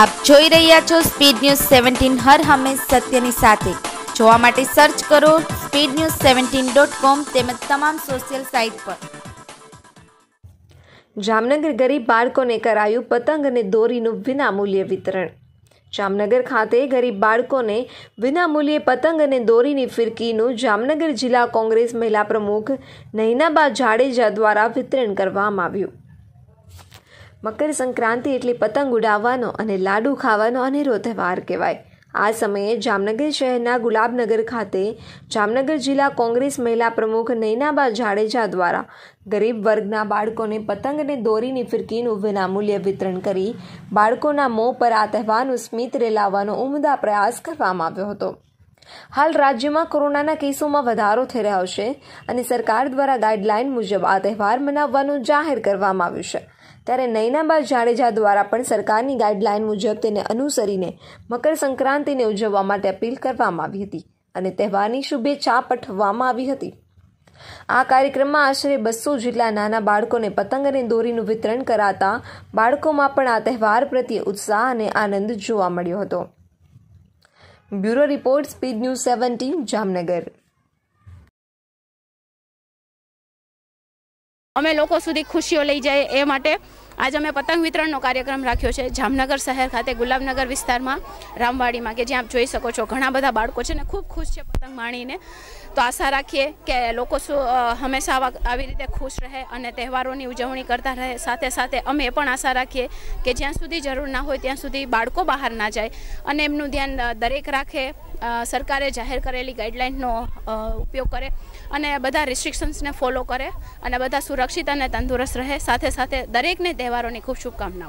આપ જોઈ રહ્યા છો સ્પીડ ન્યૂઝ સેવન્ટીન હર હંમેશ સત્યની સાથે જોવા માટે સર્ચ કરો speed news seventeen dot com તેમજ તમામ સોશિયલ સાઇટ પર જામનગર ગરીબ બાળકોને કરાયું પતંગ અને દોરીનું વિનામૂલ્યે વિતરણ જામનગર ખાતે ગરીબ બાળકોને વિનામૂલ્યે પતંગ અને દોરીની ફિરકીનું જામનગર જિલ્લા કોંગ્રેસ મહિલા પ્રમુખ નૈનાબા જાડેજા દ્વારા વિતરણ કરવામાં આવ્યું મકર સંક્રાંતિ એટલે પતંગ ઉડાવવાનો અને લાડુ ખાવાનો અનેરો તહેવાર કહેવાય આ સમયે જામનગર શહેરના ગુલાબનગર ખાતે જામનગર જિલ્લા કોંગ્રેસ મહિલા પ્રમુખ નૈનાબા જાડેજા દ્વારા ગરીબ વર્ગના બાળકોને પતંગને દોરીની ફિરકીનું વિનામૂલ્ય વિતરણ કરી બાળકોના મોં પર આ તહેવારનું સ્મિત રેલાવવાનો ઉમદા પ્રયાસ કરવામાં આવ્યો હતો હાલ રાજ્યમાં કોરોનાના કેસોમાં વધારો થઈ રહ્યો છે અને સરકાર દ્વારા ગાઈડલાઈન મુજબ આ તહેવાર મનાવવાનું જાહેર કરવામાં આવ્યું છે ત્યારે નૈનાબા જાડેજા દ્વારા પણ સરકારની ગાઈડલાઈન મુજબ તેને અનુસરીને મકર સંક્રાંતિને ઉજવવા માટે અપીલ કરવામાં આવી હતી અને તહેવારની શુભેચ્છા પઠવવામાં આવી હતી આ કાર્યક્રમમાં આશરે બસો જેટલા નાના બાળકોને પતંગ અને દોરીનું વિતરણ કરાતા બાળકોમાં પણ આ તહેવાર પ્રત્યે ઉત્સાહ અને આનંદ જોવા મળ્યો હતો bureau report speed news seventeen Jamnagar અમે લોકો સુધી ખુશીઓ લઈ જાય એ માટે આજ અમે પતંગ વિતરણનો કાર્યક્રમ રાખ્યો છે જામનગર શહેર ખાતે ગુલાબનગર વિસ્તારમાં રામવાડીમાં કે જ્યાં આપ જોઈ શકો છો ઘણા બધા બાળકો છે ને ખૂબ ખુશ છે પતંગ માણીને તો આશા રાખીએ કે લોકો હંમેશા આવી રીતે ખુશ રહે અને તહેવારોની ઉજવણી કરતા રહે સાથે સાથે અમે પણ આશા રાખીએ કે જ્યાં સુધી જરૂર ના હોય ત્યાં સુધી બાળકો બહાર ના જાય અને એમનું ધ્યાન દરેક રાખે સરકારે જાહેર કરેલી ગાઈડલાઇનનો ઉપયોગ કરે અને બધા રિસ્ટ્રિક્શન્સને ફોલો કરે અને બધા સુરક્ષિત અને તંદુરસ્ત રહે સાથે સાથે દરેકને તહેવારોની ખૂબ શુભકામનાઓ